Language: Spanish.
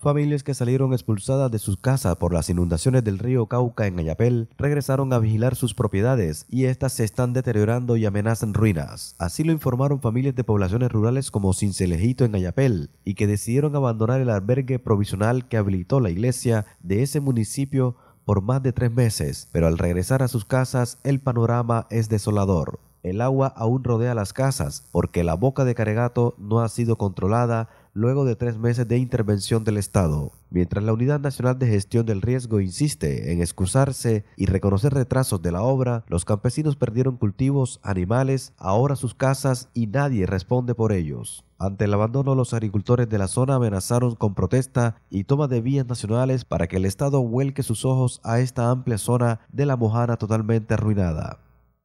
Familias que salieron expulsadas de sus casas por las inundaciones del río Cauca en Ayapel regresaron a vigilar sus propiedades y éstas se están deteriorando y amenazan ruinas. Así lo informaron familias de poblaciones rurales como Cincelejito en Ayapel y que decidieron abandonar el albergue provisional que habilitó la iglesia de ese municipio por más de tres meses, pero al regresar a sus casas el panorama es desolador. El agua aún rodea las casas porque la boca de Caregato no ha sido controlada luego de tres meses de intervención del Estado, mientras la Unidad Nacional de Gestión del Riesgo insiste en excusarse y reconocer retrasos de la obra, los campesinos perdieron cultivos, animales, ahora sus casas y nadie responde por ellos. Ante el abandono, los agricultores de la zona amenazaron con protesta y toma de vías nacionales para que el Estado vuelque sus ojos a esta amplia zona de la Mojana totalmente arruinada.